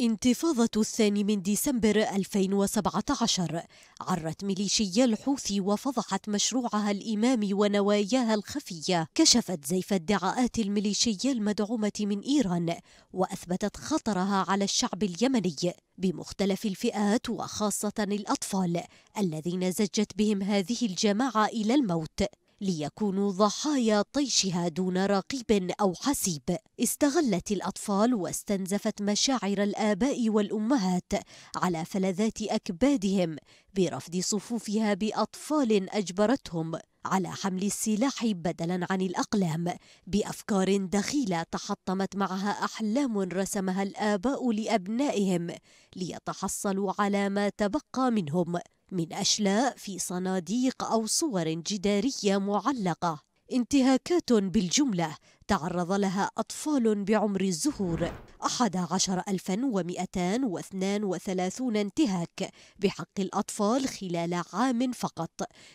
انتفاضة الثاني من ديسمبر 2017 عرت ميليشيا الحوثي وفضحت مشروعها الإمامي ونواياها الخفية كشفت زيف ادعاءات الميليشية المدعومة من إيران وأثبتت خطرها على الشعب اليمني بمختلف الفئات وخاصة الأطفال الذين زجت بهم هذه الجماعة إلى الموت ليكونوا ضحايا طيشها دون رقيب أو حسيب استغلت الأطفال واستنزفت مشاعر الآباء والأمهات على فلذات أكبادهم برفض صفوفها بأطفال أجبرتهم على حمل السلاح بدلا عن الأقلام بأفكار دخيلة تحطمت معها أحلام رسمها الآباء لأبنائهم ليتحصلوا على ما تبقى منهم من أشلاء في صناديق أو صور جدارية معلقة انتهاكات بالجملة تعرض لها أطفال بعمر الزهور 11232 انتهاك بحق الأطفال خلال عام فقط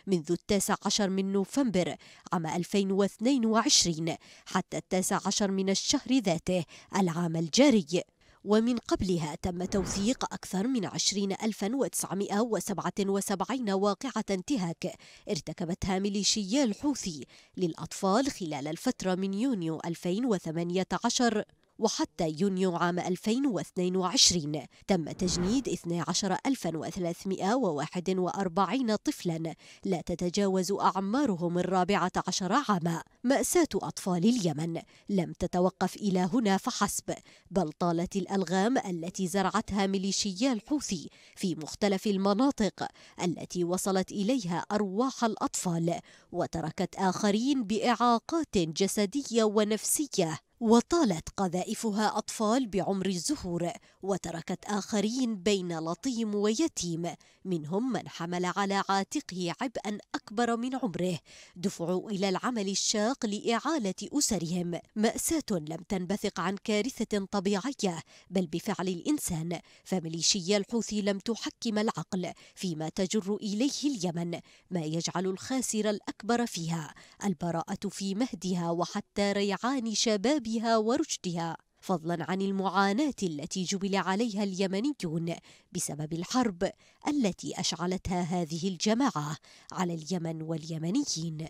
منذ التاسع عشر من نوفمبر عام 2022 حتى التاسع عشر من الشهر ذاته العام الجاري ومن قبلها تم توثيق أكثر من 20977 واقعة انتهاك ارتكبتها ميليشيا الحوثي للأطفال خلال الفترة من يونيو 2018 وحتى يونيو عام 2022 تم تجنيد 12341 طفلا لا تتجاوز أعمارهم الرابعة عشر عاما مأساة أطفال اليمن لم تتوقف إلى هنا فحسب بل طالت الألغام التي زرعتها ميليشيا الحوثي في مختلف المناطق التي وصلت إليها أرواح الأطفال وتركت آخرين بإعاقات جسدية ونفسية وطالت قذائفها أطفال بعمر الزهور وتركت آخرين بين لطيم ويتيم منهم من حمل على عاتقه عبئا أكبر من عمره دفعوا إلى العمل الشاق لإعالة أسرهم مأساة لم تنبثق عن كارثة طبيعية بل بفعل الإنسان فميليشيا الحوثي لم تحكم العقل فيما تجر إليه اليمن ما يجعل الخاسر الأكبر فيها البراءة في مهدها وحتى ريعان شباب بها ورشدها فضلا عن المعاناة التي جبل عليها اليمنيون بسبب الحرب التي أشعلتها هذه الجماعة على اليمن واليمنيين